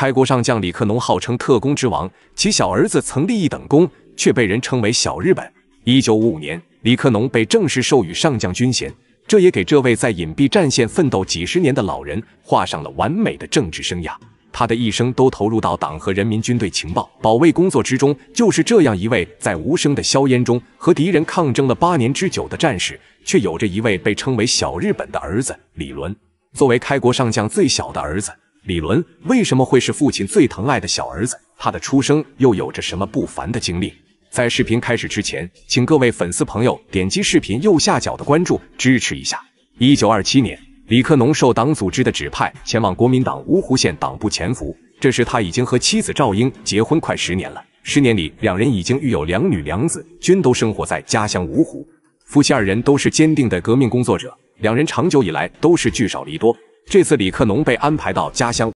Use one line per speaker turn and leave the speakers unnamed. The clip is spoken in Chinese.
开国上将李克农号称特工之王，其小儿子曾立一等功，却被人称为“小日本”。1955年，李克农被正式授予上将军衔，这也给这位在隐蔽战线奋斗几十年的老人画上了完美的政治生涯。他的一生都投入到党和人民军队情报保卫工作之中。就是这样一位在无声的硝烟中和敌人抗争了八年之久的战士，却有着一位被称为“小日本”的儿子李伦。作为开国上将最小的儿子。李伦为什么会是父亲最疼爱的小儿子？他的出生又有着什么不凡的经历？在视频开始之前，请各位粉丝朋友点击视频右下角的关注，支持一下。一九二七年，李克农受党组织的指派，前往国民党芜湖县党部潜伏。这时他已经和妻子赵英结婚快十年了。十年里，两人已经育有两女两子，均都生活在家乡芜湖。夫妻二人都是坚定的革命工作者，两人长久以来都是聚少离多。这次，李克农被安排到家乡。